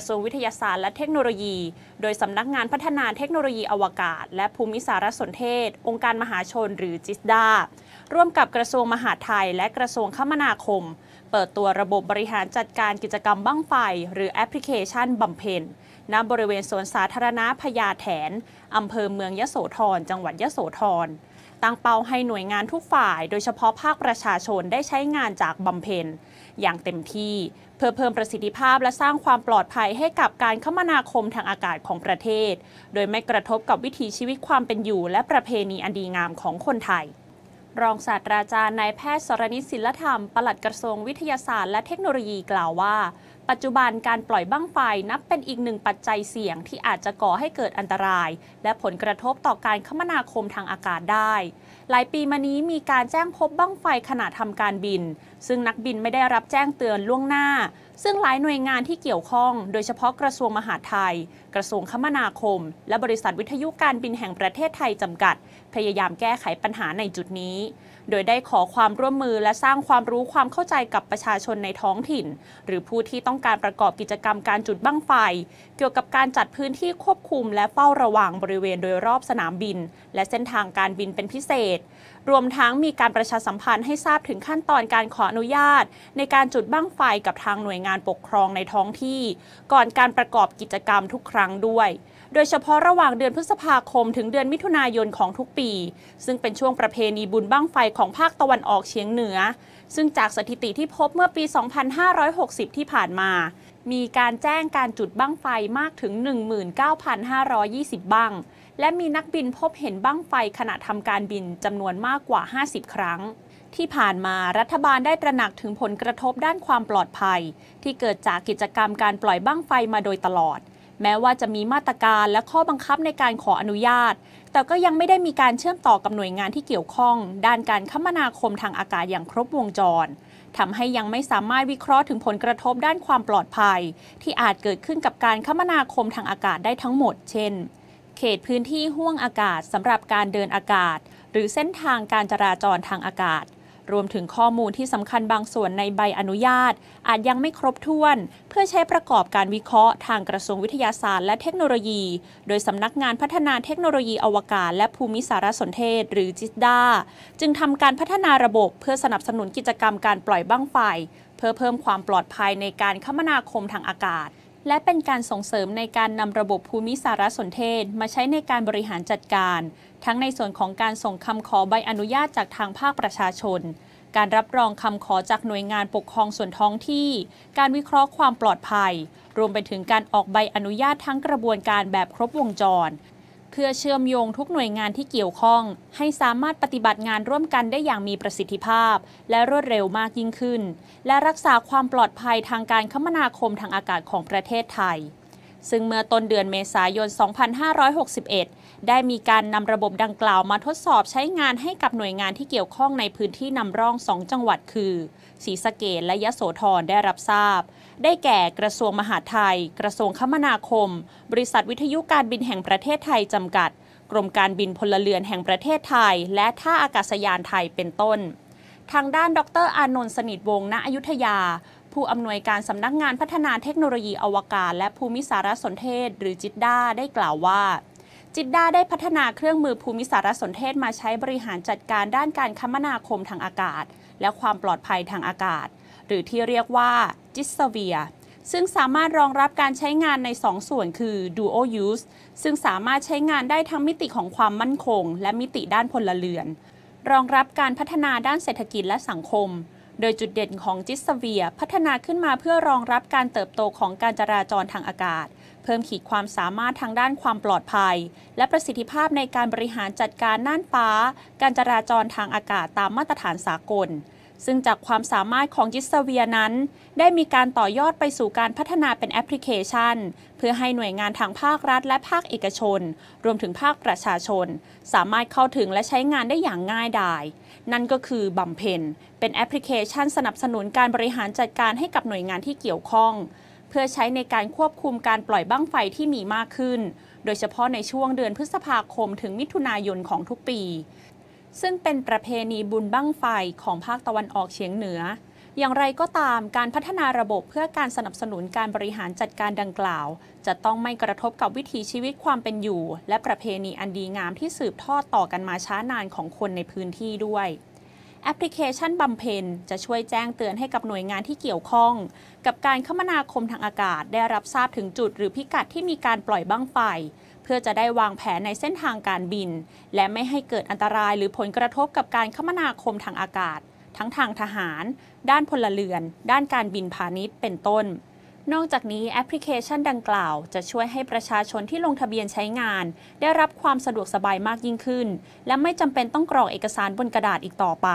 ระทรวงวิทยาศาสตร์และเทคโนโลยี โดยสำนักงานพัฒนาเทคโนโลยีอวกาศ และภูมิสารสนเทศ องค์การมหาชน หรือจิสดา ร่วมกับกระทรวงมหาดไทย และกระทรวงคมนาคม เปิดตัวระบบบริหารจัดการกิจกรรมบั้งไฟหรือแอปพลิเคชันบำเพ็ญณบริเวณสวนสาธารณะพญาแถนอำเภอเมืองยโสธร จังหวัดยโสธรตั้งเป้าให้หน่วยงานทุกฝ่าย โดยเฉพาะภาคประชาชนได้ใช้งานจากบำเพ็ญอย่างเต็มที่ เพื่อเพิ่มประสิทธิภาพและสร้างความปลอดภัยให้กับการคมนาคมทางอากาศของประเทศ โดยไม่กระทบกับวิถีชีวิตความเป็นอยู่ และประเพณีอันดีงามของคนไทย รองศาสตราจารย์นายแพทย์สรณิศิลธรรม ปลัดกระทรวงวิทยาศาสตร์และเทคโนโลยีกล่าวว่าปัจจุบันการปล่อยบั้งไฟนับเป็นอีกหนึ่งปัจจัยเสี่ยงที่อาจจะก่อให้เกิดอันตราย และผลกระทบต่อการคมนาคมทางอากาศได้ หลายปีมานี้มีการแจ้งพบบั้งไฟขณะทำการบิน ซึ่งนักบินไม่ได้รับแจ้งเตือนล่วงหน้า ซึ่งหลายหน่วยงานที่เกี่ยวข้อง โดยเฉพาะกระทรวงมหาดไทย กระทรวงคมนาคม และบริษัทวิทยุการบินแห่งประเทศไทยจำกัด พยายามแก้ไขปัญหาในจุดนี้ โดยได้ขอความร่วมมือและสร้างความรู้ความเข้าใจกับประชาชนในท้องถิ่น หรือผู้ที่ต้องต้องการประกอบกิจกรรมการจุดบั้งไฟ เกี่ยวกับการจัดพื้นที่ควบคุมและเฝ้าระวังบริเวณโดยรอบสนามบิน และเส้นทางการบินเป็นพิเศษ รวมทั้งมีการประชาสัมพันธ์ให้ทราบถึงขั้นตอนการขออนุญาต ในการจุดบั้งไฟกับทางหน่วยงานปกครองในท้องที่ ก่อนการประกอบกิจกรรมทุกครั้งด้วย โดยเฉพาะระหว่างเดือนพฤษภาคม ถึงเดือนมิถุนายนของทุกปี ซึ่งเป็นช่วงประเพณีบุญบั้งไฟของภาคตะวันออกเฉียงเหนือซึ่งจากสถิติที่พบเมื่อปี 2560 ที่ผ่านมา มีการแจ้งการจุดบั้งไฟมากถึง 19,520บั้งและมีนักบินพบเห็นบั้งไฟขณะทำการบินจำนวนมากกว่า 50 ครั้ง ที่ผ่านมารัฐบาลได้ตระหนักถึงผลกระทบด้านความปลอดภัย ที่เกิดจากกิจกรรมการปล่อยบั้งไฟมาโดยตลอดแม้ว่าจะมีมาตรการและข้อบังคับในการขออนุญาต แต่ก็ยังไม่ได้มีการเชื่อมต่อกับหน่วยงานที่เกี่ยวข้อง ด้านการคมนาคมทางอากาศอย่างครบวงจรทำให้ยังไม่สามารถวิเคราะห์ถึงผลกระทบด้านความปลอดภัย ที่อาจเกิดขึ้นกับการคมนาคมทางอากาศได้ทั้งหมด เช่น เขตพื้นที่ห้วงอากาศสำหรับการเดินอากาศ หรือเส้นทางการจราจรทางอากาศรวมถึงข้อมูลที่สำคัญบางส่วนในใบอนุญาต อาจยังไม่ครบถ้วน เพื่อใช้ประกอบการวิเคราะห์ทางกระทรวงวิทยาศาสตร์ และเทคโนโลยี โดยสำนักงานพัฒนาเทคโนโลยีอวกาศ และภูมิสารสนเทศหรือจิสดาจึงทำการพัฒนาระบบเพื่อสนับสนุนกิจกรรมการปล่อยบ้างไฟเพื่อเพิ่มความปลอดภัยในการคมนาคมทางอากาศและเป็นการส่งเสริมในการนำระบบภูมิสารสนเทศมาใช้ในการบริหารจัดการ ทั้งในส่วนของการส่งคำขอใบอนุญาตจากทางภาคประชาชน การรับรองคำขอจากหน่วยงานปกครองส่วนท้องที่ การวิเคราะห์ความปลอดภัย รวมไปถึงการออกใบอนุญาตทั้งกระบวนการแบบครบวงจรเพื่อเชื่อมโยงทุกหน่วยงานที่เกี่ยวข้อง ให้สามารถปฏิบัติงานร่วมกันได้อย่างมีประสิทธิภาพ และรวดเร็วมากยิ่งขึ้น และรักษาความปลอดภัยทางการคมนาคมทางอากาศของประเทศไทยซึ่งเมื่อต้นเดือนเมษายน 2561 ได้มีการนำระบบดังกล่าวมาทดสอบใช้งานให้กับหน่วยงานที่เกี่ยวข้องในพื้นที่นำร่อง 2 จังหวัดคือ ศรีสะเกดและยะโสธร ได้รับทราบ ได้แก่กระทรวงมหาดไทย กระทรวงคมนาคม บริษัทวิทยุการบินแห่งประเทศไทยจำกัด กรมการบินพลเรือนแห่งประเทศไทย และท่าอากาศยานไทย เป็นต้น ทางด้าน ดรอานนท์สนิทวงศ์ ณ อยุธยาผู้อำนวยการสำนักงานพัฒนาเทคโนโลยีอวกาศและภูมิสารสนเทศหรือจิตด้าได้กล่าวว่าจิตดาได้พัฒนาเครื่องมือภูมิสารสนเทศมาใช้บริหารจัดการด้านการคมนาคมทางอากาศ และความปลอดภัยทางอากาศ หรือที่เรียกว่าจิสเวียซึ่งสามารถรองรับการใช้งานใน 2 ส่วนคือ Dual Use ซึ่งสามารถใช้งานได้ทั้งมิติของความมั่นคง และมิติด้านพลเรือน รองรับการพัฒนาด้านเศรษฐกิจและสังคมโดยจุดเด่นของจิสเวียพัฒนาขึ้นมาเพื่อรองรับการเติบโตของการจราจรทางอากาศ เพิ่มขีดความสามารถทางด้านความปลอดภัย และประสิทธิภาพในการบริหารจัดการน่านฟ้า การจราจรทางอากาศตามมาตรฐานสากลซึ่งจากความสามารถของยิสเวียนั้น ได้มีการต่อยอดไปสู่การพัฒนาเป็นแอปพลิเคชัน เพื่อให้หน่วยงานทางภาครัฐ และภาคเอกชน รวมถึงภาคประชาชน สามารถเข้าถึงและใช้งานได้อย่างง่ายดาย นั่นก็คือบัมเพนเป็นแอปพลิเคชันสนับสนุนการบริหารจัดการให้กับหน่วยงานที่เกี่ยวข้อง เพื่อใช้ในการควบคุมการปล่อยบ้างไฟที่มีมากขึ้น โดยเฉพาะในช่วงเดือนพฤษภาคม ถึงมิถุนายนของทุกปีซึ่งเป็นประเพณีบุญบั้งไฟของภาคตะวันออกเฉียงเหนือ อย่างไรก็ตามการพัฒนาระบบเพื่อการสนับสนุนการบริหารจัดการดังกล่าว จะต้องไม่กระทบกับวิถีชีวิตความเป็นอยู่ และประเพณีอันดีงามที่สืบทอดต่อกันมาช้านานของคนในพื้นที่ด้วยแอปพลิเคชันบำเพ็ญจะช่วยแจ้งเตือนให้กับหน่วยงานที่เกี่ยวข้อง กับการคมนาคมทางอากาศได้รับทราบถึงจุดหรือพิกัดที่มีการปล่อยบ้างไฟเพื่อจะได้วางแผนในเส้นทางการบิน และไม่ให้เกิดอันตรายหรือผลกระทบกับการคมนาคมทางอากาศ ทั้งทางทหาร ด้านพลเรือน ด้านการบินพาณิชย์เป็นต้นนอกจากนี้แอปพลิเคชันดังกล่าว จะช่วยให้ประชาชนที่ลงทะเบียนใช้งาน ได้รับความสะดวกสบายมากยิ่งขึ้น และไม่จำเป็นต้องกรอกเอกสารบนกระดาษอีกต่อไป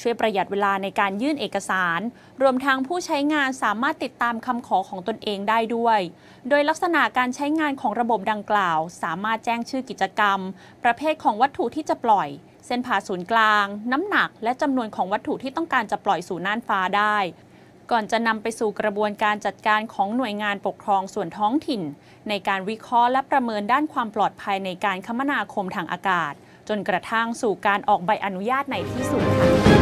ช่วยประหยัดเวลาในการยื่นเอกสาร รวมทั้งผู้ใช้งานสามารถติดตามคำขอของตนเองได้ด้วย โดยลักษณะการใช้งานของระบบดังกล่าว สามารถแจ้งชื่อกิจกรรม ประเภทของวัตถุที่จะปล่อย เส้นผ่าศูนย์กลาง น้ำหนักและจำนวนของวัตถุที่ต้องการจะปล่อยสู่น่านฟ้าได้ก่อนจะนำไปสู่กระบวนการจัดการของหน่วยงานปกครองส่วนท้องถิ่น ในการวิเคราะห์และประเมินด้านความปลอดภัยในการคมนาคมทางอากาศ จนกระทั่งสู่การออกใบอนุญาตในที่สุดค่ะ